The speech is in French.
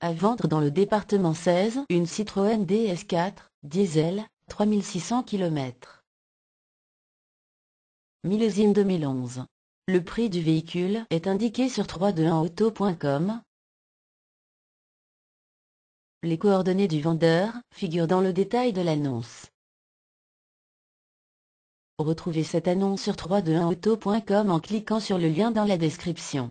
À vendre dans le département 16, une Citroën DS4, diesel, 3600 km. Millésime 2011. Le prix du véhicule est indiqué sur 321auto.com. Les coordonnées du vendeur figurent dans le détail de l'annonce. Retrouvez cette annonce sur 321auto.com en cliquant sur le lien dans la description.